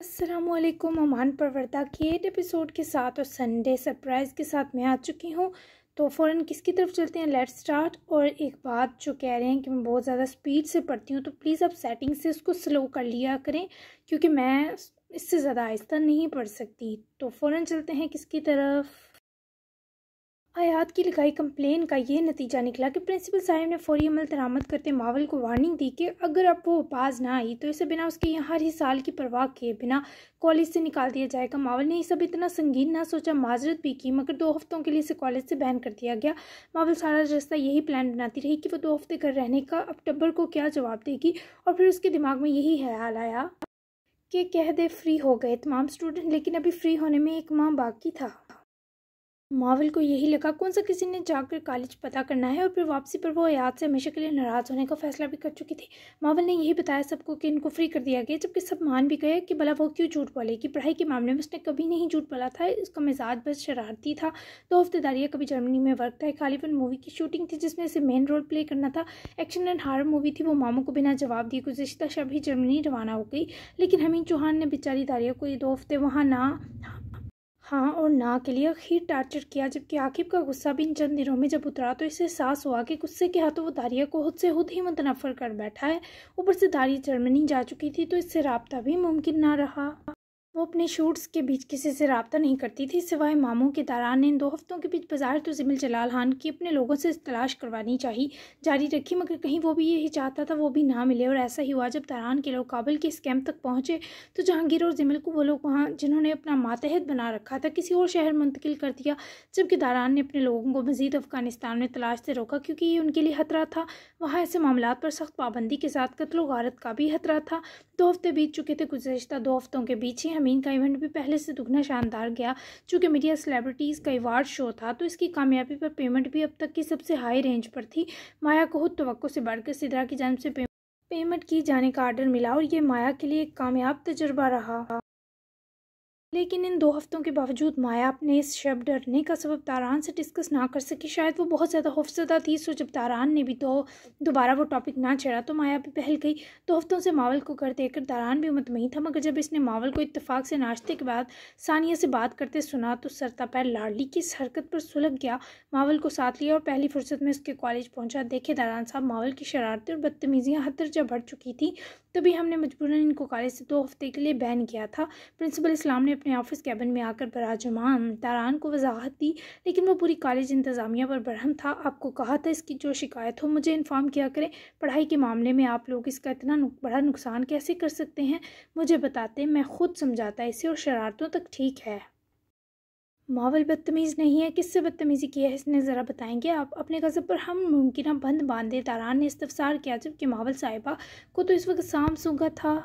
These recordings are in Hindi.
असलकुम अमान परवरदा के एट एपिसोड के साथ और संडे सरप्राइज़ के साथ मैं आ चुकी हूँ तो फ़ौरन किसकी तरफ चलते हैं लेट स्टार्ट और एक बात जो कह रहे हैं कि मैं बहुत ज़्यादा स्पीड से पढ़ती हूँ तो प्लीज़ आप सेटिंग से उसको स्लो कर लिया करें क्योंकि मैं इससे ज़्यादा आहिस्ता नहीं पढ़ सकती तो फ़ौर चलते हैं किसकी तरफ आयात की लगाई कंप्लेन का ये नतीजा निकला कि प्रिंसिपल साहब ने फौरी अमल दरामद करते मावल को वार्निंग दी कि अगर अब वो पास ना आई तो इसे बिना उसके यहाँ हर ही साल की परवाह किए बिना कॉलेज से निकाल दिया जाएगा मावल ने यह सब इतना संगीन ना सोचा माजरत भी की मगर दो हफ्तों के लिए इसे कॉलेज से बैन कर दिया गया मावल सारा रास्ता यही प्लान बनाती रही कि वो दो हफ्ते घर रहने का अक्टूबर को क्या जवाब देगी और फिर उसके दिमाग में यही ख्याल आया कि कह दे फ्री हो गए तमाम स्टूडेंट लेकिन अभी फ्री होने में एक माह बाकी था मावल को यही लगा कौन सा किसी ने जाकर कॉलेज पता करना है और फिर वापसी पर वो याद से हमेशा के लिए नाराज़ होने का फैसला भी कर चुकी थी मावल ने यही बताया सबको कि इनको फ्री कर दिया गया जबकि सब मान भी गए कि भला वो क्यों झूठ कि पढ़ाई के मामले में उसने कभी नहीं झूठ बोला था उसका मिजाज बस शरारती था दो तो हफ्तेदारियाँ कभी जर्मनी में वर्क था खालीफन मूवी की शूटिंग थी जिसमें इसे मेन रोल प्ले करना था एक्शन एंड हार मूवी थी वो मामों को बिना जवाब दिए गुजशत शब ही जर्मनी रवाना हो गई लेकिन हमीद चौहान ने बेचारी दारिया को ये दो हफ्ते वहाँ ना हाँ और ना के लिए ही टार्चर किया जबकि आकिब का गुस्सा भी इन चंद दिनों में जब उतरा तो इसे एहसास हुआ कि गुस्से के हाथों वो दारिया को खुद से खुद ही मुतनफ़र कर बैठा है ऊपर से दारिया जर्मनी जा चुकी थी तो इससे रबता भी मुमकिन ना रहा वो अपने शूट्स के बीच किसी से रबता नहीं करती थी सिवाय मामों के दौरान ने दो हफ्तों के बीच बाजार तो जमिल जलाल खान की अपने लोगों से तलाश करवानी चाहिए जारी रखी मगर कहीं वो भी यही चाहता था वो भी ना मिले और ऐसा ही हुआ जब दौरान के लोग काबिल के इस कैंप तक पहुँचे तो जहांगीर और ज़मिल को वो लोग वहाँ जिन्होंने अपना मातहत बना रखा था किसी और शहर मुंतकिल कर दिया जबकि दारान ने अपने लोगों को मजीद अफगानिस्तान में तलाश से रोका क्योंकि ये उनके लिए खतरा था वहाँ ऐसे मामला पर सख्त पाबंदी के साथ कत्लो गारत का भी खतरा था दो हफ्ते बीत चुके थे गुजशत दो हफ्तों के बीच ही मीन का इवेंट भी पहले से दुगना शानदार गया चूँकि मीडिया सेलिब्रिटीज़ का अवार्ड शो था तो इसकी कामयाबी पर पेमेंट भी अब तक की सबसे हाई रेंज पर थी माया को खुद तो से बढ़कर सिद्रा की जानब से पेमेंट की जाने का आर्डर मिला और ये माया के लिए एक कामयाब तजर्बा रहा लेकिन इन दो हफ्तों के बावजूद माया अपने इस शब डरने का सबब तारान से डिस्कस ना कर सकी शायद वो बहुत ज़्यादा खौफजदा थी सो जब तारान ने भी तो दोबारा वो टॉपिक ना छेड़ा तो माया भी पहल गई दो हफ्तों से मावल को कर देकर तारान भी मतमई था मगर जब इसने मावल को इतफाक़ से नाश्ते के बाद सानिया से बात करते सुना तो सरता पैर लाडली की इस हरकत पर सुलग गया मावल को साथ लिया और पहली फुर्सत में उसके कॉलेज पहुँचा देखे तारान साहब मावल की शरारतें और बदतमीज़ियाँ हद दर्जा बढ़ चुकी थी तभी हमने मजबूरन इनको कॉलेज से दो हफ्ते के लिए बैन किया था प्रिंसिपल इस्लाम ने अपने ऑफिस कैबिन में आकर बराजुमान तारान को वजाहत दी लेकिन वो पूरी कॉलेज इंतज़ामिया पर बरहम था आपको कहा था इसकी जो शिकायत हो मुझे इन्फॉर्म किया करें पढ़ाई के मामले में आप लोग इसका इतना नुक, बड़ा नुकसान कैसे कर सकते हैं मुझे बताते मैं खुद समझाता इसे और शरारतों तक ठीक है मावल बदतमीज़ नहीं है किससे बदतमीज़ी किया है इसने ज़रा बताएंगे आप अपने गज़ब पर हम मुमकिन बंद बांधे तारान ने इस्तफसार किया जबकि मावल साहिबा को तो इस वक्त शाम सूखा था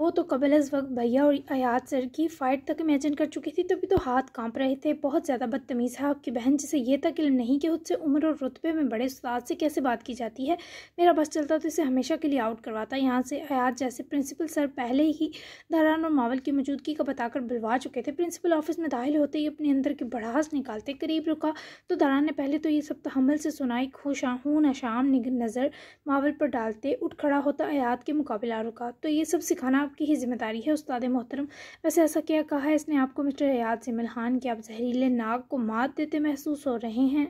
वो तो कबल इस वक्त भैया और अयाज सर की फ़ाइट तक इमेजिन कर चुकी थी तभी तो हाथ कांप रहे थे बहुत ज़्यादा बदतमीज़ है आपकी बहन जिसे ये तक इल नहीं कि उससे उम्र और रुतबे में बड़े उस्ताद से कैसे बात की जाती है मेरा बस चलता तो इसे हमेशा के लिए आउट करवाता यहाँ से अयात जैसे प्रिंसिपल सर पहले ही दरान और मावल की मौजूदगी का बताकर बुलवा चुके थे प्रिंसिपल ऑफिस में दाखिल होते ही अपने अंदर की बढ़ास निकालते करीब रुका तो दरान ने पहले तो ये सब तहमल तो से सुनाई खुशा हूँ शाम नज़र मावल पर डालते उठ खड़ा होता अयाद के मुकाबला रुका तो ये सब सिखाना आपकी ही जिम्मेदारी है उस्ताद मोहतरम वैसे ऐसा क्या कहा है इसने आपको मिस्टर रियाज से मिलहान के आप जहरीले नाक को मात देते महसूस हो रहे हैं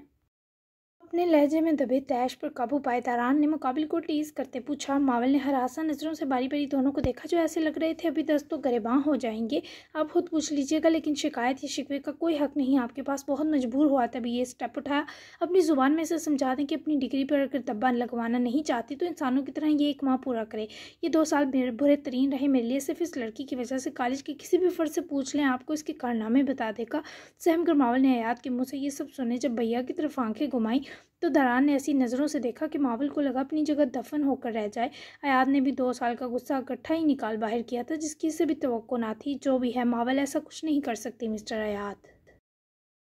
अपने लहजे में दबे तैश पर काबू पाए तारान ने मुकाबले को टीज करते पूछा मावल ने हरासा नज़रों से बारी बारी दोनों को देखा जो ऐसे लग रहे थे अभी दस तो गरेबाँ हो जाएंगे आप खुद पूछ लीजिएगा लेकिन शिकायत या शिकवे का कोई हक नहीं आपके पास बहुत मजबूर हुआ तभी ये स्टेप उठाया अपनी ज़ुबान में इसे समझा दें कि अपनी डिग्री पर अगर दब्बा लगवाना नहीं चाहती तो इंसानों की तरह ये एक माह पूरा करे ये दो साल बुरे तरीन रहे मेरे लिए सिर्फ इस लड़की की वजह से कॉलेज के किसी भी फर्ज से पूछ लें आपको इसके कारनामे बता देगा सहम मावल ने आयात के मुँह से ये सब सुने जब भैया की तरफ आंखें घुमाई तो दरान ने ऐसी नज़रों से देखा कि मावल को लगा अपनी जगह दफन होकर रह जाए अयाद ने भी दो साल का गुस्सा इकट्ठा ही निकाल बाहर किया था जिसकी से भी तो ना थी जो भी है मावल ऐसा कुछ नहीं कर सकती मिस्टर अयाद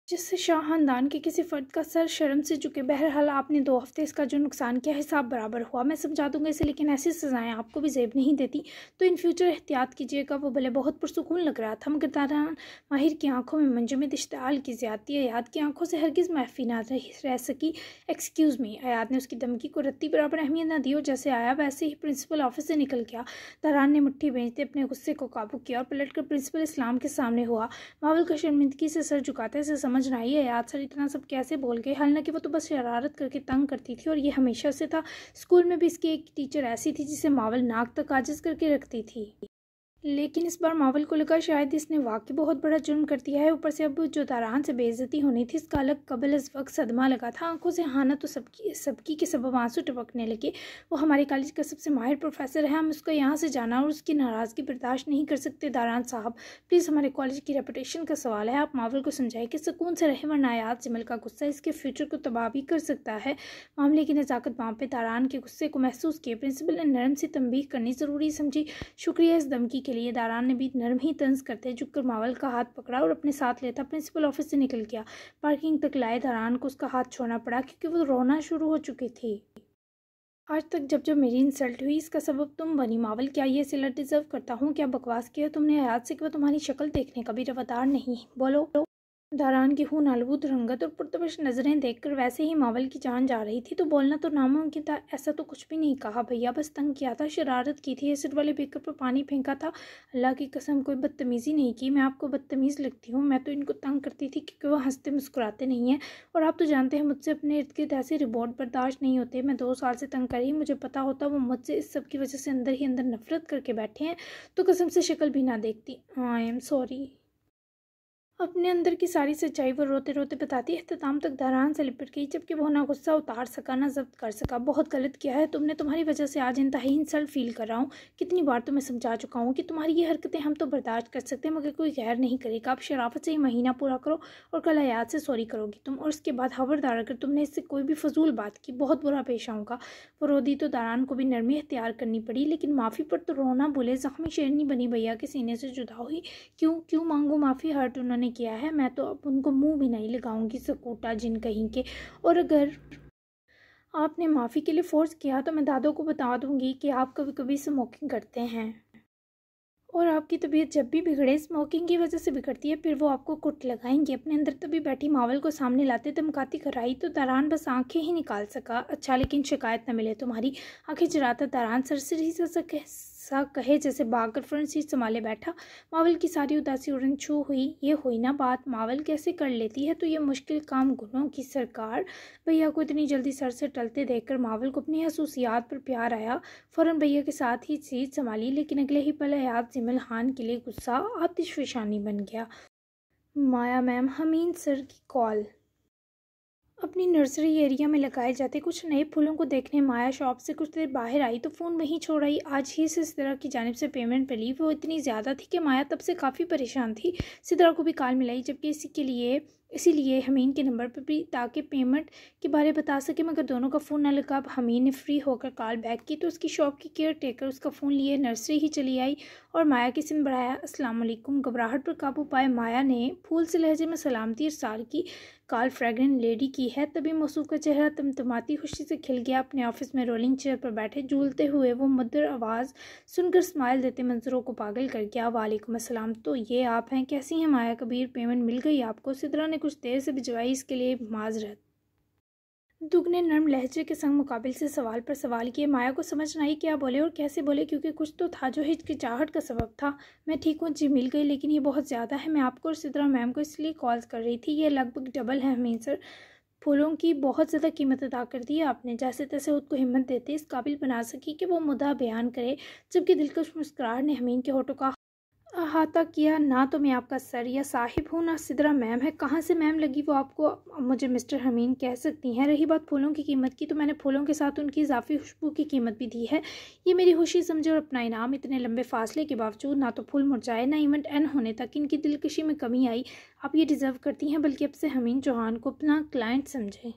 जिससे शाह खानदान के किसी फर्द का सर शर्म से झुके बहरहाल आपने दो हफ्ते इसका जो नुकसान किया हिसाब बराबर हुआ मैं समझा दूंगा इसे लेकिन ऐसी सज़ाएँ आपको भी जेब नहीं देती तो इन फ्यूचर एहतियात कीजिएगा वो भले बहुत पुरसकून लग रहा था मगर दारा माहिर की आंखों में मंजम इश्तेल की ज्यादती अयाद की आंखों से हरगिज़ महफी ना रह सकी एक्सक्यूज़ मी अयाद ने उसकी धमकी को रत्ती बराबर अहमियत ना दी और जैसे आया वैसे ही प्रिंसिपल ऑफिस से निकल गया दारान ने मुठ्ठी भेजते अपने गुस्से को काबू किया और पलट कर प्रिंसिपल इस्लाम के सामने हुआ माहौल का शर्मिंदगी से सर झुकाते से समझ ना आई है याद सर इतना सब कैसे बोल गए हालांकि वो तो बस शरारत करके तंग करती थी और ये हमेशा से था स्कूल में भी इसकी एक टीचर ऐसी थी जिसे मावल नाक तक आजिज करके रखती थी लेकिन इस बार मावल को लगा शायद इसने वाकई बहुत बड़ा जुर्म कर दिया है ऊपर से अब जो दारान से बेइज्जती होनी थी इसका अलग कबल इस वक्त सदमा लगा था आंखों से हाना तो सबकी सबकी के सबब आंसू टपकने लगे वो हमारे कॉलेज का सबसे माहिर प्रोफेसर है हम उसको यहाँ से जाना और उसकी नाराज़गी बर्दाश्त नहीं कर सकते दारान साहब प्लीज़ हमारे कॉलेज की रेपुटेशन का सवाल है आप मावल को समझाए कि सुकून से रहे वरना जमल का गुस्सा इसके फ्यूचर को तबाह भी कर सकता है मामले की नज़ाकत वहाँ पर दारान के गुस्से को महसूस किए प्रिंसिपल ने नरम से तंबीह करनी ज़रूरी समझी शुक्रिया इस धमकी के के लिए दारान ने भी नरम ही तंज करते झुककर मावल का हाथ पकड़ा और अपने साथ लेता प्रिंसिपल ऑफिस से निकल गया पार्किंग तक लाए दारान को उसका हाथ छोड़ना पड़ा क्योंकि वो रोना शुरू हो चुकी थी आज तक जब जब मेरी इंसल्ट हुई इसका सबब तुम बनी मावल क्या ये सिलर डिज़र्व करता हूँ क्या बकवास किया तुमने हयात से कि वह तुम्हारी शक्ल देखने का भी रवादार नहीं बोलो दारान की खून आलबूद रंगत और पुरतबश नज़रें देखकर वैसे ही मावल की जान जा रही थी तो बोलना तो नामुमकिन था ऐसा तो कुछ भी नहीं कहा भैया बस तंग किया था शरारत की थी एसिड वाले बेकर पर पानी फेंका था अल्लाह की कसम कोई बदतमीज़ी नहीं की मैं आपको बदतमीज़ लगती हूँ मैं तो इनको तंग करती थी क्योंकि वो हंसते मुस्कुराते नहीं हैं और आप तो जानते हैं मुझसे अपने इर्द गिर्द ऐसे रिबोट बर्दाश्त नहीं होते मैं दो साल से तंग करी मुझे पता होता वो मुझसे इस सब की वजह से अंदर ही अंदर नफरत करके बैठे हैं तो कसम से शक्ल भी ना देखती आई एम सॉरी अपने अंदर की सारी सच्चाई वो रोते रोते बताती अख्ताम तक दहरान से लिपट गई जबकि वो ना गुस्सा उतार सका ना जब्त कर सका बहुत गलत किया है तुमने तुम्हारी वजह से आज इंतहाई इंसल्ट फील कर रहा हूँ कितनी बार तुम्हें तो समझा चुका हूँ कि तुम्हारी ये हरकतें हम तो बर्दाश्त कर सकते हैं मगर कोई गैर नहीं करेगा आप शराफत से ही महीना पूरा करो और कल हयात से सॉरी करोगी तुम और उसके बाद हबरदार अगर तुमने इससे कोई भी फजूल बात की बहुत बुरा पेश आऊँगा वो रोदी दी तो दारान को भी नरमी अख्तियार करनी पड़ी लेकिन माफ़ी पर तो रोना बोले ज़ख्मी शेरनी बनी भैया के सीने से जुदा हुई क्यों क्यों मांगो माफ़ी हर्ट उन्होंने किया है मैं तो अब उनको मुंह भी नहीं लगाऊंगी सकूटा जिन कहीं के और अगर आपने माफ़ी के लिए फ़ोर्स किया तो मैं दादों को बता दूंगी कि आप कभी कभी स्मोकिंग करते हैं और आपकी तबीयत जब भी बिगड़े स्मोकिंग की वजह से बिगड़ती है फिर वो आपको कुट लगाएंगे अपने अंदर तभी बैठी मावल को सामने लाते धमकाती कराई तो दारान बस आंखें ही निकाल सका अच्छा लेकिन शिकायत न मिले तुम्हारी तो आंखें जराता दारान सरसरी सा सके सा कहे जैसे बागर फ्रंट सीट संभाले बैठा मावल की सारी उदासी उड़न छू हुई ये हुई ना बात मावल कैसे कर लेती है तो ये मुश्किल काम गुनों की सरकार भैया को इतनी जल्दी सर से टलते देखकर मावल को अपनी खसूसियात पर प्यार आया फ़ौरन भैया के साथ ही सीट संभाली लेकिन अगले ही पल हयात जिमल खान के लिए गुस्सा आतिश बन गया माया मैम हमीन सर की कॉल अपनी नर्सरी एरिया में लगाए जाते कुछ नए फूलों को देखने माया शॉप से कुछ देर बाहर आई तो फ़ोन वहीं छोड़ आई आज ही सिद्रा की जानब से पेमेंट मिली वो इतनी ज़्यादा थी कि माया तब से काफ़ी परेशान थी सिद्रा को भी कॉल मिलाई जबकि इसी के लिए इसीलिए हमीन के नंबर पर भी ताकि पेमेंट के बारे बता सके मगर दोनों का फ़ोन ना लगा अब हमीन ने फ्री होकर कॉल बैक की तो उसकी शॉप की केयर टेकर उसका फ़ोन लिए नर्सरी ही चली आई और माया की सिम बढ़ाया अस्सलाम वालेकुम घबराहट पर काबू पाए माया ने फूल से लहजे में सलामती साल की कॉल फ्रेगरेंट लेडी की है तभी मौसू का चेहरा तमतमाती खुशी से खिल गया अपने ऑफिस में रोलिंग चेयर पर बैठे झूलते हुए वो मधुर आवाज़ सुनकर स्माइल देते मंजरों को पागल कर गया वालेकुम असलम तो ये आप हैं कैसी हैं माया कबीर पेमेंट मिल गई आपको सिदरा ने कुछ देर से भिजवाई इसके लिए माजरत दुग ने नर्म लहजे के संग मुकाबले से सवाल पर सवाल किए माया को समझ नहीं क्या बोले और कैसे बोले क्योंकि कुछ तो था जो हिचकिचाहट का सबब था मैं ठीक हूँ जी मिल गई लेकिन ये बहुत ज़्यादा है मैं आपको और सिद्रा मैम को इसलिए कॉल कर रही थी ये लगभग डबल है हमें सर फूलों की बहुत ज़्यादा कीमत अदा कर दी आपने जैसे तैसे खुद को हिम्मत देते इस काबिल बना सकी कि वो मुद्दा बयान करे जबकि दिलकश मुस्कुराहट ने हमीन के होटों का अहाता किया ना तो मैं आपका सर या साहिब हूँ ना सिदरा मैम है कहाँ से मैम लगी वो आपको मुझे मिस्टर हमीन कह सकती हैं रही बात फूलों की कीमत की तो मैंने फूलों के साथ उनकी इजाफी खुशबू की कीमत भी दी है ये मेरी खुशी समझे और अपना इनाम इतने लंबे फासले के बावजूद ना तो फूल मुरझाए ना इवेंट एन होने तक इनकी दिलकशी में कमी आई आप ये डिज़र्व करती हैं बल्कि अब से हमीन चौहान को अपना क्लाइंट समझें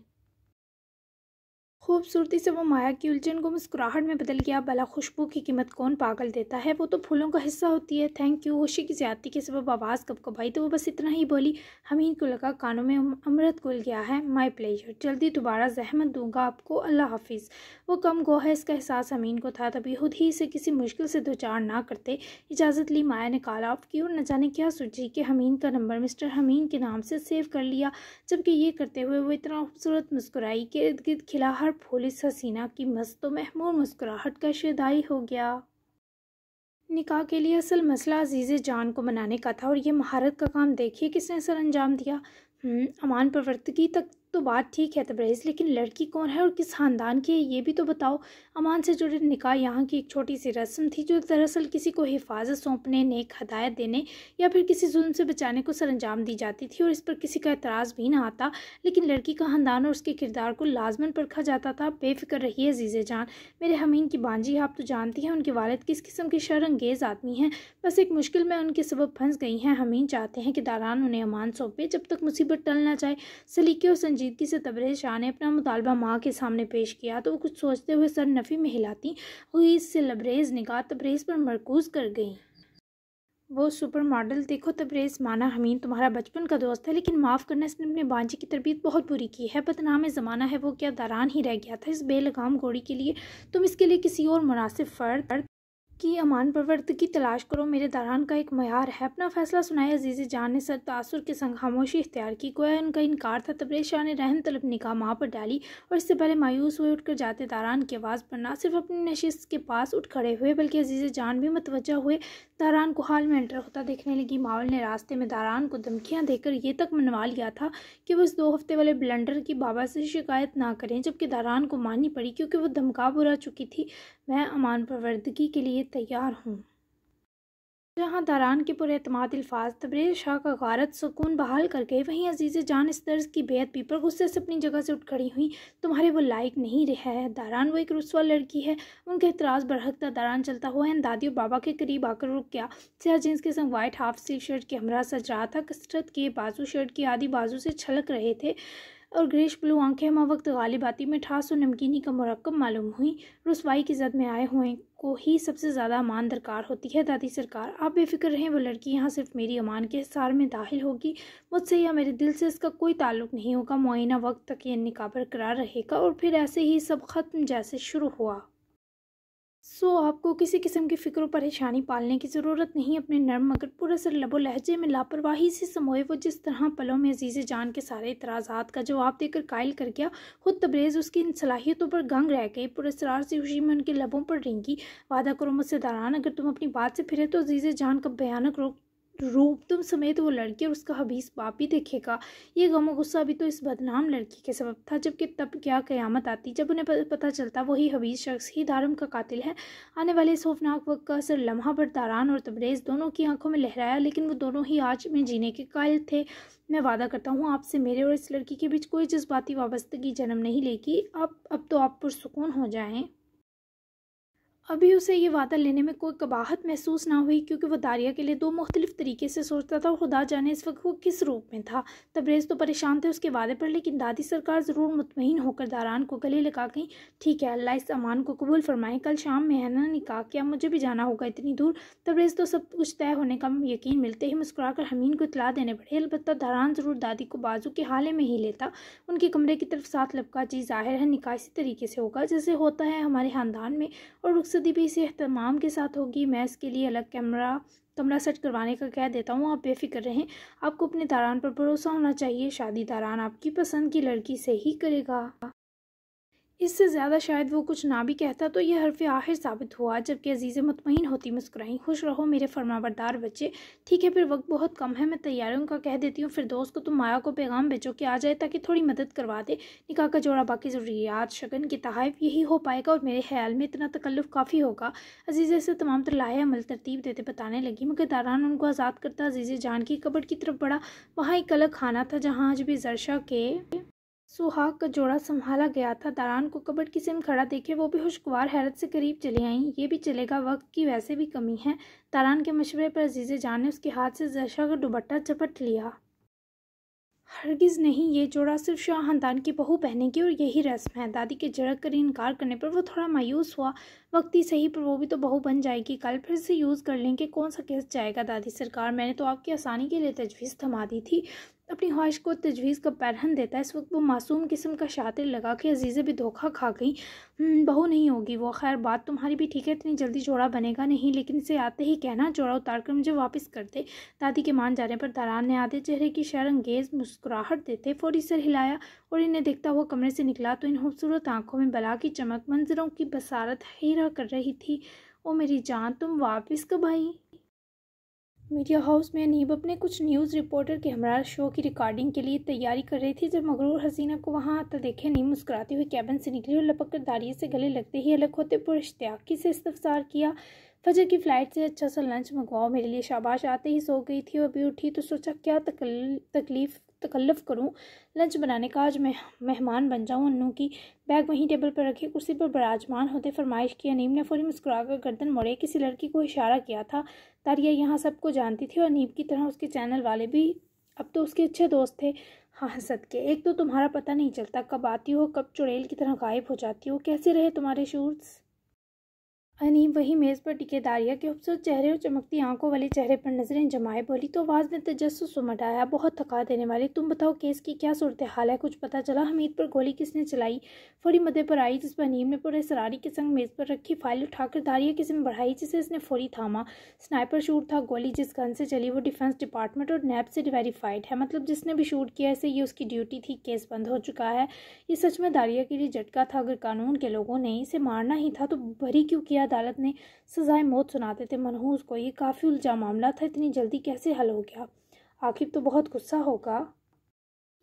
खूबसूरती से वो माया की उलझन को मुस्कुराहट में बदल गया भला खुशबू की कीमत कौन पागल देता है वो तो फूलों का हिस्सा होती है थैंक यू होशी की ज़्यादा के सब आवाज़ कब कब आई तो वो बस इतना ही बोली हमीन को लगा कानों में अमृत घुल गया है माई प्लेजर जल्दी दोबारा जहमत दूंगा आपको अल्लाह हाफिज़ वो कम गो है इसका एहसास हमीन को था तभी खुद ही इसे किसी मुश्किल से दो चार ना करते इजाज़त ली माया ने कहा आपकी और न जाने क्या सोची कि हमीन का नंबर मिस्टर हमीन के नाम से सेव कर लिया जबकि ये करते हुए वो इतना खूबसूरत मुस्कुराई के इर्द गिर्द खिला हर फूलिस हसीना की मस्त व महमूर मुस्कुराहट का शेदाई हो गया निकाह के लिए असल मसला अजीज़ जान को मनाने का था और यह महारत का काम देखिए किसने सर अंजाम दिया हम्म, अमान प्रवर्तकी तक तो बात ठीक है तब्रेज़ लेकिन लड़की कौन है और किस ख़ानदान की है ये भी तो बताओ अमान से जुड़े निकाह यहाँ की एक छोटी सी रस्म थी जो दरअसल किसी को हिफाजत सौंपने नेक हदायत देने या फिर किसी जुल्म से बचाने को सरंजाम दी जाती थी और इस पर किसी का एतराज़ भी ना आता लेकिन लड़की का खानदान और उसके किरदार को लाजमन परखा जाता था बेफिक्र रही अजीज़ जान मेरे हमीन की बांझी आप तो जानती हैं उनके वालद किस किस्म के शरंगेज़ आदमी हैं बस एक मुश्किल में उनके सबब फंस गई हैं हमीन चाहते हैं कि दारान उन्हें अमान सौंपे जब तक मुसीबत टल ना जाए सलीके और संजीदगी से तबरे शाह ने अपना मुतालबा माँ के सामने पेश किया तो वो कुछ सोचते हुए सर बर्फ़ी में हिलाती हुई इससे लबरेज निगाह तब्रेज तो पर मरकूज कर गई वो सुपर मॉडल देखो तब्रेज तो माना हमीन तुम्हारा बचपन का दोस्त है लेकिन माफ़ करना इसने अपने बांझे की तरबियत बहुत बुरी की है बदनाम ज़माना है वो क्या दारान ही रह गया था इस बेलगाम घोड़ी के लिए तुम इसके लिए किसी और मुनासिब फ़र्द की अमान प्रवर्त की तलाश करो मेरे दारान का एक मैार है अपना फैसला सुनाया अजीज़ जान ने सर तासुर के संग खामोशी इख्तियार की गोया उनका इनकार था तब्रे शाह ने रहन तलब निकाह माँ पर डाली और इससे पहले मायूस हुए उठकर जाते दारान की आवाज़ पर ना सिर्फ अपनी नशिस्त के पास उठ खड़े हुए बल्कि अजीज़ जान भी मतवजा हुए दारान को हाल में एंटर होता देखने लगी मावल ने रास्ते में दारान को धमकियाँ देकर ये तक मनवा लिया था कि वो इस दो हफ्ते वाले ब्लेंडर की बाबा से शिकायत ना करें जबकि दारान को माननी पड़ी क्योंकि वो धमका बुरा चुकी थी मैं अमान परवरदगी के लिए तैयार हूँ जहाँ दारान के पुरमाद अल्फाज तब्रेज शाह का गारत सुकून बहाल कर गए वहीं अजीज़ जान इस तर्ज की बेहद पर गुस्से से अपनी जगह से उठ खड़ी हुई तुम्हारे वो लायक नहीं रहा है दारान वो एक रसवा लड़की है उनका एतराज़ बरहकता दारान चलता हुआ दादी और बाबा के करीब आकर रुक गया सिया जींस के संग वाइट हाफ सी शर्ट के हमरा सज रहा था कसरत के बाजू शर्ट के आदि बाजू से छलक रहे थे और ग्रेश ब्लू आंखें हम वक्त गालिब आती में ठास और नमकीनी का मरकब मालूम हुई रसवाई की जद में आए हुए को ही सबसे ज़्यादा अमान दरकार होती है दादी सरकार आप बेफिक्र रहें वो लड़की यहाँ सिर्फ मेरी अमान के सार में दाखिल होगी मुझसे या मेरे दिल से इसका कोई ताल्लुक नहीं होगा मुआना वक्त तक यह निकाबर करार रहेगा और फिर ऐसे ही सब ख़त्म जैसे शुरू हुआ सो so, आपको किसी किस्म की फिक्र परेशानी पालने की ज़रूरत नहीं अपने नर्म मगर पुरसर लबो लहजे में लापरवाही से समोए वो जिस तरह पलों में अजीज़ जान के सारे इतराज़ात का जवाब देकर कायल कर गया खुद तब्रेज़ उसकी इन सलाहियतों पर गंग रह गए पुरसरार से खुशी में उनके लबों पर रेंगी वादा करो मुझसे दारान अगर तुम अपनी बात से फिरे तो अजीज़ जान का भयानक रोक रूप तुम समेत वो लड़की और उसका हबीस बाप ही देखेगा ये गम गुस्सा अभी तो इस बदनाम लड़की के सबब था जबकि तब क्या कयामत आती जब उन्हें पता चलता वही हबीस शख्स ही धारम का कातिल है आने वाले खौफनाक वक्त का असर लम्हा पर दारान और तबरेज़ दोनों की आंखों में लहराया लेकिन वो दोनों ही आज में जीने के कायल थे मैं वादा करता हूँ आपसे मेरे और इस लड़की के बीच कोई जज्बाती वाबस्तगी जन्म नहीं लेगी अब अब तो आप पुरसकून हो जाएँ अभी उसे ये वादा लेने में कोई कबाहत महसूस ना हुई क्योंकि वह दारिया के लिए दो मुख्तलिफ तरीके से सोचता था खुदा जाने इस वक्त वो किस रूप में था तब्रेज़ तो परेशान थे उसके वादे पर लेकिन दादी सरकार ज़रूर मुतमिन होकर दारान को गले लगा गई ठीक है अल्लाह इस अमान को कबूल फरमाएं कल शाम मेहना ने कहा कि अब मुझे भी जाना होगा इतनी दूर तब्रेज़ तो सब कुछ तय होने का यकीन मिलते ही मुस्कुरा कर हमीन को इतला देने पड़े अलबत्त दारान ज़रूर दादी को बाजू के हाले में ही लेता उनके कमरे की तरफ साथ लपका जी जाहिर है निका इसी तरीके से होगा जैसे होता है हमारे ख़ानदान में और सदी भी इसी अहतमाम के साथ होगी मैं इसके लिए अलग कैमरा कमरा सेट करवाने का कह देता हूँ आप बेफिक्र रहें आपको अपने दारान पर भरोसा होना चाहिए शादी दारान आपकी पसंद की लड़की से ही करेगा इससे ज़्यादा शायद वो कुछ ना भी कहता तो यह हरफ आखिर साबित हुआ जबकि अजीज़ मतमिन होती मुस्कुराई खुश रहो मेरे फरमाबरदार बच्चे ठीक है फिर वक्त बहुत कम है मैं तैयारियों का कह देती हूँ फिर दोस्त को तुम माया को पैगाम भेजो कि आ जाए ताकि थोड़ी मदद करवा दे निका का जोड़ा बाकी ज़रूरियात शगन की तहफ यही हो पाएगा और मेरे ख्याल में इतना तकल्फ़ काफ़ी होगा अजीज़ से तमाम तरलाह अमल तरतीब देते बताने लगी मगर दारान उनको आज़ाद करता अजीज़ जान की कबड़ की तरफ बढ़ा वहाँ एक अलग खाना था जहाँ आज भी जरशा के सुहाग का जोड़ा संभाला गया था दारान को कबड की सिम खड़ा देखे वो भी खुशगवार हैरत से करीब चले आई ये भी चलेगा वक्त की वैसे भी कमी है दारान के मशवरे पर अजीज़ जान ने उसके हाथ से जशा का दुबट्टा चपट लिया हरगिज़ नहीं ये जोड़ा सिर्फ शाह खानदान की बहू पहने की और यही रस्म है दादी के झड़क कर इनकार करने पर वो थोड़ा मायूस हुआ वक्त ही सही पर वो भी तो बहू बन जाएगी कल फिर से यूज़ कर लेंगे कौन सा केस जाएगा दादी सरकार मैंने तो आपकी आसानी के लिए तजवीज़ थमा दी थी अपनी ख्वाहिश को तजवीज़ का पैरहन देता है इस वक्त वो मासूम किस्म का शातिर लगा कि अजीज़े भी धोखा खा गई हम्म, बहू नहीं होगी वो खैर बात तुम्हारी भी ठीक है इतनी जल्दी जोड़ा बनेगा नहीं लेकिन इसे आते ही कहना जोड़ा उतार कर मुझे वापस कर दे दादी के मान जाने पर दारान ने आधे चेहरे की शरंगेज मुस्कुराहट देते फौरी सर हिलाया और इन्हें देखता हुआ कमरे से निकला तो इन खूबसूरत आँखों में बला की चमक मंजरों की बसारत हीरा कर रही थी ओ मेरी जान तुम वापस कब आई मीडिया हाउस में अनीब अपने कुछ न्यूज़ रिपोर्टर के हमरा शो की रिकॉर्डिंग के लिए तैयारी कर रही थी जब मगरूर हसीना को वहां आता देखे अनीब मुस्कुराते हुए कैबिन से निकली और लपक कर दाड़ी से गले लगते ही अलग होते पर इश्तियाकी से इस्तफसार किया फजर की फ़्लाइट से अच्छा सा लंच मंगवाओ मेरे लिए शाबाश आते ही सो गई थी और अभी उठी तो सोचा क्या तकल तकलीफ़ तकल्लफ करूँ लंच बनाने का आज मैं मेहमान बन जाऊँ अनु की बैग वहीं टेबल पर रखी कुर्सी पर बराजमान होते फरमाइश की अनीम ने फौरी मुस्कुराकर गर्दन मोड़े किसी लड़की को इशारा किया था तारिया यहाँ सबको जानती थी और अनीब की तरह उसके चैनल वाले भी अब तो उसके अच्छे दोस्त थे हाँ, हाँ के एक तो तुम्हारा पता नहीं चलता कब आती हो कब चुड़ैल की तरह गायब हो जाती हो कैसे रहे तुम्हारे शूज़ अनी वही मेज़ पर टिके दारिया के खूबसूरत चेहरे और चमकती आंखों वाले चेहरे पर नज़रें जमाए बोली तो आवाज़ ने तजस्स मटाया बहुत थका देने वाली तुम बताओ केस की क्या सूरत हाल है कुछ पता चला हमीद पर गोली किसने चलाई फौरी मदे पर आई जिस पर हनीम ने पूरे सरारी के संग मेज़ पर रखी फाइल उठाकर दारिया किसी में बढ़ाई जिसे इसने फौरी थामा स्नाइपर शूट था गोली जिस गन से चली वो डिफेंस डिपार्टमेंट और नैब से वेरीफाइड है मतलब जिसने भी शूट किया इसे ये उसकी ड्यूटी थी केस बंद हो चुका है ये सच में दारिया के लिए झटका था अगर कानून के लोगों ने इसे मारना ही था तो भरी क्यों किया अदालत ने सजाए मौत सुनाते थे मनहूस को ये काफ़ी उलझा मामला था इतनी जल्दी कैसे हल हो गया आखिर तो बहुत गुस्सा होगा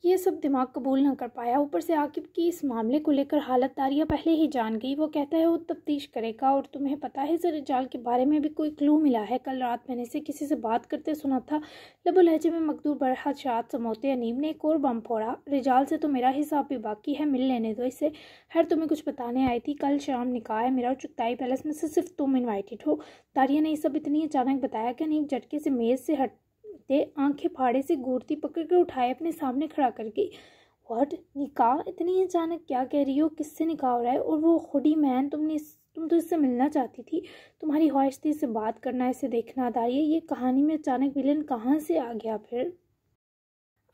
ये सब दिमाग कबूल ना कर पाया ऊपर से आकिब की इस मामले को लेकर हालत दारिया पहले ही जान गई वो कहता है वो तफ्तीश करेगा और तुम्हें पता है जर जाल के बारे में भी कोई क्लू मिला है कल रात मैंने से किसी से बात करते सुना था लबो लहजे में मकदूर बरहत शाद समोते अनीम ने एक और बम फोड़ा रिजाल से तो मेरा हिसाब भी बाकी है मिल लेने दो इसे हर तुम्हें कुछ बताने आई थी कल शाम निकाह है मेरा चुगताई पैलेस में से सिर्फ तुम इन्वाइटेड हो दारिया ने यह सब इतनी अचानक बताया कि अनीम झटके से मेज़ से हट सकते आंखें फाड़े से घूरती पकड़ के उठाए अपने सामने खड़ा करके वट निकाह इतनी अचानक क्या कह रही हो किससे निकाह हो रहा है और वो खुद ही मैन तुमने तुम तो इससे मिलना चाहती थी तुम्हारी ख्वाहिश थी इससे बात करना इसे देखना दारी ये कहानी में अचानक विलन कहाँ से आ गया फिर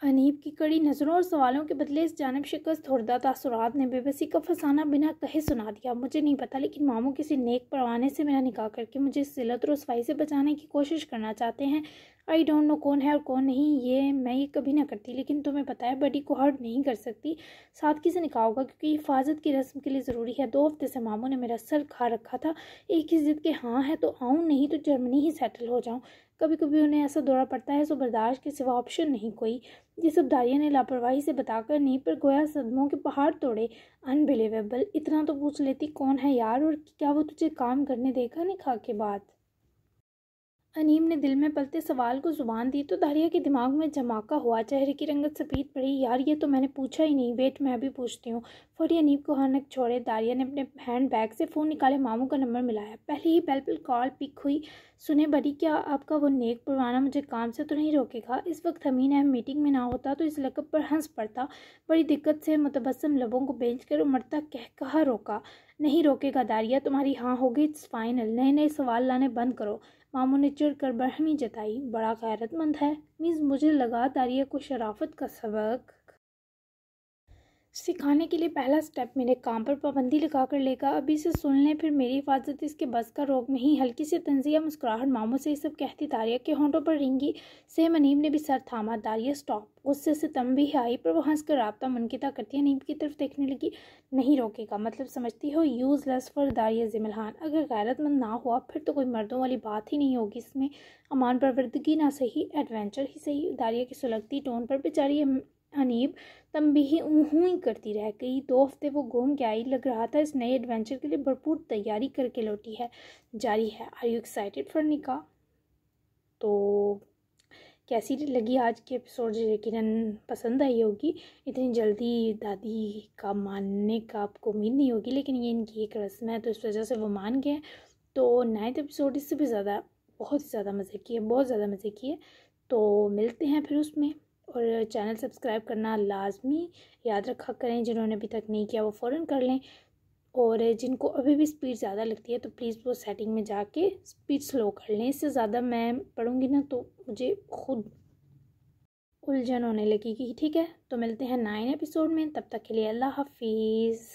अनीब की कड़ी नज़रों और सवालों के बदले इस जानब शिकस्त हरदा तसरात ने बेबसी का फसाना बिना कहे सुना दिया मुझे नहीं पता लेकिन मामू किसी नेक परवाने से मेरा निकाह करके मुझे सिलत और रसवाई से बचाने की कोशिश करना चाहते हैं आई डोंट नो कौन है और कौन नहीं ये मैं ये कभी ना करती लेकिन तुम्हें पता है बडी को हर्ट नहीं कर सकती सादगी से निकाह होगा क्योंकि हिफाजत की रस्म के लिए ज़रूरी है दो हफ्ते से मामू ने मेरा सर खा रखा था एक ही जिद के हाँ है तो आऊँ नहीं तो जर्मनी ही सेटल हो जाऊँ कभी कभी उन्हें ऐसा दौरा पड़ता है सो बर्दाश्त के सिवा ऑप्शन नहीं कोई जिस अबदारिया ने लापरवाही से बताकर नहीं पर गोया सदमों के पहाड़ तोड़े अनबिलीवेबल इतना तो पूछ लेती कौन है यार और क्या वो तुझे काम करने देगा नहीं खा के बाद अनीम ने दिल में पलते सवाल को जुबान दी तो दारिया के दिमाग में धमाका हुआ चेहरे की रंगत सफ़ेद पड़ी यार ये तो मैंने पूछा ही नहीं वेट मैं भी पूछती हूँ फौरी अनीम को हनक छोड़े दारिया ने अपने हैंड बैग से फ़ोन निकाले मामू का नंबर मिलाया पहले ही बेल पर कॉल पिक हुई सुने बड़ी क्या आपका वो नेक पुरवाना मुझे काम से तो नहीं रोकेगा इस वक्त अमीन अहम मीटिंग में ना होता तो इस लकब पर हंस पड़ता बड़ी दिक्कत से मुतबसम लबों को बेच कर उमड़ता कह कहा रोका नहीं रोकेगा दारिया तुम्हारी हाँ होगी इट्स फाइनल नए नए सवाल लाने बंद करो मामू ने चिड़ कर बरहमी जताई बड़ा गैरतमंद है मीज़ मुझे लगा दारिया को शराफत का सबक सिखाने के लिए पहला स्टेप मैंने काम पर पाबंदी लगा कर लेगा अभी से सुन लें फिर मेरी हिफाजत इसके बस का रोग नहीं हल्की से तंजिया मुस्कुराहट मामों से ये सब कहती दारिया के होंठों पर रिंगी से मनीम ने भी सर थामा दारिया स्टॉप गुस्से से तम भी आई पर वह हंसकर रबता मुनकिता करती है नीम की तरफ देखने लगी नहीं रोकेगा मतलब समझती हो यूज़लेस फॉर दारिया जिमलहान अगर गैरतमंद ना हुआ फिर तो कोई मर्दों वाली बात ही नहीं होगी इसमें अमान परवरदगी ना सही एडवेंचर ही सही दारिया की सुलगती टोन पर बेचारी अनीब तम तमबी ऊँ करती रह गई दो हफ्ते वो घूम के आई लग रहा था इस नए एडवेंचर के लिए भरपूर तैयारी करके लौटी है जारी है आर यू एक्साइटेड फॉर निका तो कैसी लगी आज की एपिसोड यकीन पसंद आई होगी इतनी जल्दी दादी का मानने का आपको उम्मीद नहीं होगी लेकिन ये इनकी एक रस्म है तो इस वजह से वो मान गए तो नाइन्थ एपिसोड इससे भी ज़्यादा बहुत ज़्यादा मज़े किए बहुत ज़्यादा मज़े किए तो मिलते हैं फिर उसमें और चैनल सब्सक्राइब करना लाजमी याद रखा करें जिन्होंने अभी तक नहीं किया वो फ़ौरन कर लें और जिनको अभी भी स्पीड ज़्यादा लगती है तो प्लीज़ वो सेटिंग में जाके स्पीड स्लो कर लें इससे ज़्यादा मैं पढ़ूँगी ना तो मुझे खुद उलझन होने लगेगी ठीक है तो मिलते हैं नाइन एपिसोड में तब तक के लिए अल्लाह हाफिज़